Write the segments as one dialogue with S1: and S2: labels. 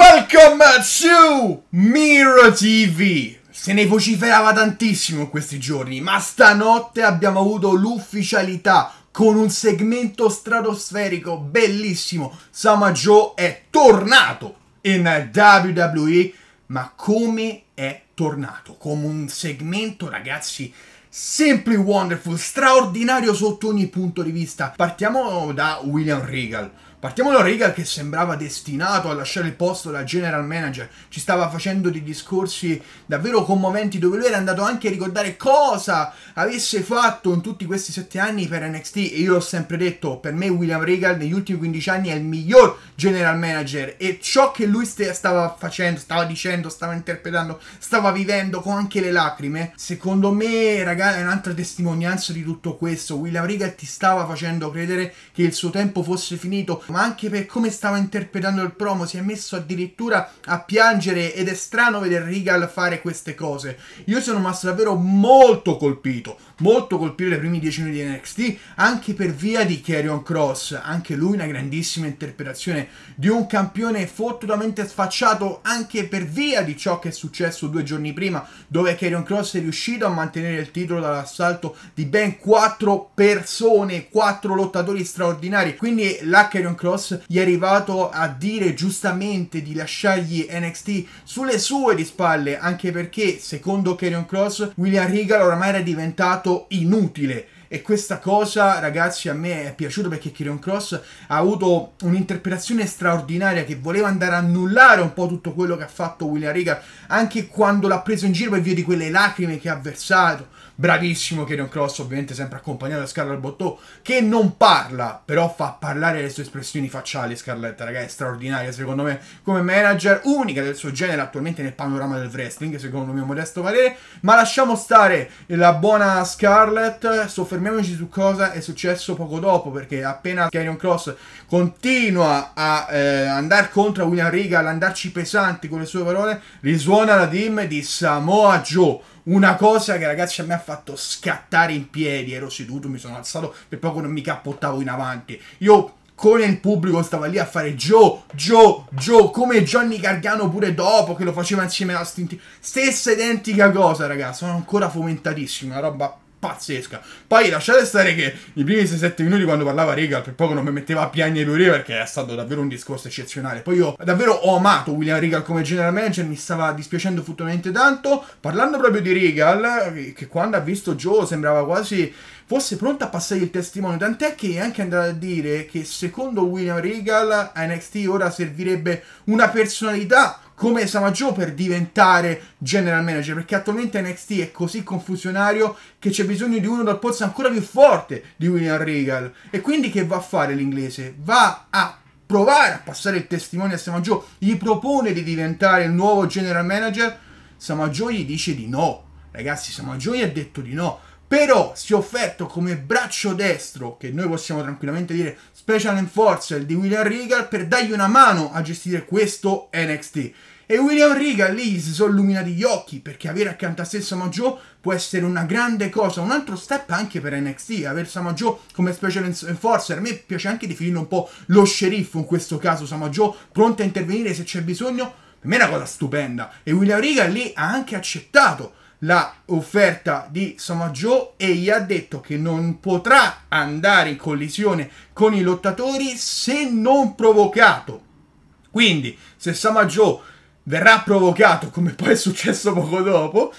S1: Welcome to Miro TV! Se ne vociferava tantissimo in questi giorni, ma stanotte abbiamo avuto l'ufficialità con un segmento stratosferico bellissimo. Sama Joe è tornato in WWE, ma come è tornato? Come un segmento, ragazzi, Simply Wonderful, straordinario sotto ogni punto di vista. Partiamo da William Regal Partiamo da Regal che sembrava destinato a lasciare il posto da general manager, ci stava facendo dei discorsi davvero commoventi dove lui era andato anche a ricordare cosa avesse fatto in tutti questi sette anni per NXT e io l'ho sempre detto, per me William Regal negli ultimi 15 anni è il miglior general manager e ciò che lui stava facendo, stava dicendo, stava interpretando, stava vivendo con anche le lacrime, secondo me ragazzi è un'altra testimonianza di tutto questo, William Regal ti stava facendo credere che il suo tempo fosse finito, ma anche per come stava interpretando il promo, si è messo addirittura a piangere ed è strano vedere Regal fare queste cose. Io sono rimasto davvero molto colpito, molto colpito dai primi dieci minuti di NXT, anche per via di Carrion Cross, anche lui una grandissima interpretazione di un campione fortunatamente sfacciato anche per via di ciò che è successo due giorni prima, dove Carrion Cross è riuscito a mantenere il titolo dall'assalto di ben quattro persone, quattro lottatori straordinari. Quindi la Carrion Cross gli è arrivato a dire giustamente di lasciargli NXT sulle sue di spalle, anche perché secondo Karrion Cross William Regal oramai era diventato inutile. E questa cosa, ragazzi, a me è piaciuta perché Kieron Cross ha avuto un'interpretazione straordinaria che voleva andare a annullare un po' tutto quello che ha fatto William Regal, anche quando l'ha preso in giro per via di quelle lacrime che ha versato bravissimo Kieron Cross, ovviamente sempre accompagnato da Scarlett Bottò, che non parla, però fa parlare le sue espressioni facciali Scarlett, ragazzi, è straordinaria secondo me come manager, unica del suo genere attualmente nel panorama del wrestling, secondo il mio modesto parere, ma lasciamo stare la buona Scarlett, soffermiamoci su cosa è successo poco dopo, perché appena Kieron Cross continua a eh, andare contro a Riga, Regal, andarci pesanti con le sue parole, risuona la team di Samoa Joe, una cosa che ragazzi a me ha fatto fatto scattare in piedi, ero seduto, mi sono alzato, per poco non mi cappottavo in avanti. Io con il pubblico stavo lì a fare Joe, Joe, Joe, come Johnny Gargano pure dopo che lo faceva insieme a Stinti. Stessa identica cosa, ragazzi, sono ancora fomentatissimo, una roba pazzesca. Poi lasciate stare che i primi 6-7 minuti quando parlava Regal per poco non mi metteva a piangere per lui perché è stato davvero un discorso eccezionale. Poi io davvero ho amato William Regal come general manager, mi stava dispiacendo futturamente tanto. Parlando proprio di Regal, che quando ha visto Joe sembrava quasi fosse pronta a passare il testimone, tant'è che è anche andato a dire che secondo William Regal a NXT ora servirebbe una personalità come Sama Joe per diventare general manager, perché attualmente NXT è così confusionario che c'è bisogno di uno dal pozzo ancora più forte di William Regal. E quindi che va a fare l'inglese? Va a provare a passare il testimone a Sama Joe, gli propone di diventare il nuovo general manager, Sama Joe gli dice di no. Ragazzi, Sama Joe gli ha detto di no però si è offerto come braccio destro, che noi possiamo tranquillamente dire special enforcer di William Regal, per dargli una mano a gestire questo NXT. E William Regal lì si sono illuminati gli occhi, perché avere accanto a sé Samoa Joe può essere una grande cosa, un altro step anche per NXT, avere Samoa Joe come special enforcer, a me piace anche definirlo un po' lo sceriffo in questo caso, Samoa Joe pronto a intervenire se c'è bisogno, per me è una cosa stupenda, e William Regal lì ha anche accettato la offerta di Samaggio e gli ha detto che non potrà andare in collisione con i lottatori se non provocato. Quindi, se Samaggio verrà provocato, come poi è successo poco dopo,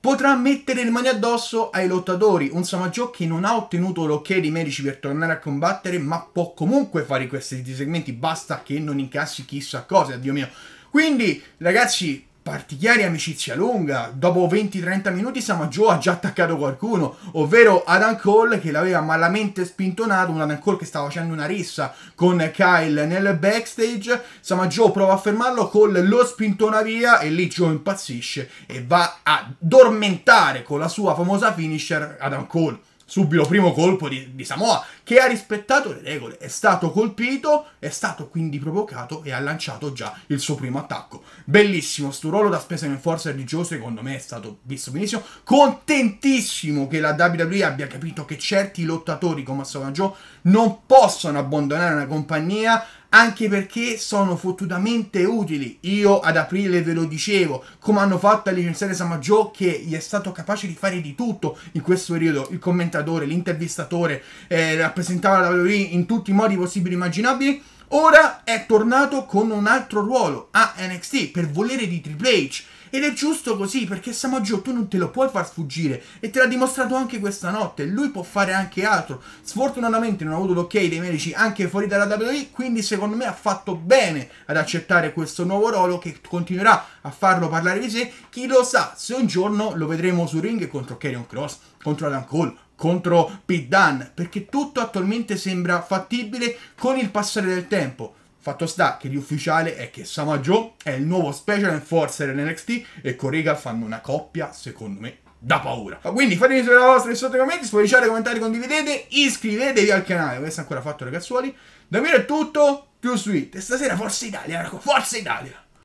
S1: potrà mettere le mani addosso ai lottatori. Un Samaggio che non ha ottenuto l'ok dei medici per tornare a combattere, ma può comunque fare questi segmenti, basta che non incassi chissà cosa, addio mio. Quindi, ragazzi, Partichiari amicizia lunga, dopo 20-30 minuti Sama Joe ha già attaccato qualcuno, ovvero Adam Cole che l'aveva malamente spintonato, un Adam Cole che stava facendo una rissa con Kyle nel backstage, Sama Joe prova a fermarlo, Cole lo spintona via e lì Joe impazzisce e va a dormentare con la sua famosa finisher Adam Cole subito primo colpo di, di, Samoa che ha rispettato le regole, è stato colpito, è stato quindi provocato e ha lanciato già il suo primo attacco. Bellissimo, sto ruolo da spesa in forza di religiosa secondo me è stato visto benissimo, contentissimo che la WWE abbia capito che certi lottatori come Samoa Joe non possono abbandonare una compagnia anche perché sono fottutamente utili. Io ad aprile ve lo dicevo, come hanno fatto a licenziare Samaggiò che gli è stato capace di fare di tutto in questo periodo, il commentatore, l'intervistatore, eh, rappresentava la WWE in tutti i modi possibili e immaginabili, ora è tornato con un altro ruolo a NXT per volere di Triple H. Ed è giusto così, perché Samoa tu non te lo puoi far sfuggire. E te l'ha dimostrato anche questa notte. Lui può fare anche altro. Sfortunatamente non ha avuto l'ok dei medici anche fuori dalla WWE, quindi secondo me ha fatto bene ad accettare questo nuovo ruolo che continuerà a farlo parlare di sé. Chi lo sa, se un giorno lo vedremo su ring contro Karrion Cross, contro Adam Cole, contro Pete perché tutto attualmente sembra fattibile con il passare del tempo. Fatto sta che l'ufficiale è che Sama Joe è il nuovo special enforcer NXT e con fanno una coppia, secondo me, da paura. Quindi fatemi sapere la vostra sotto i commenti, spoiliciate, commentare, condividete, iscrivetevi al canale, questo è ancora fatto ragazzuoli. Davvero è tutto, più sweet. E stasera Forza Italia, Forza Italia!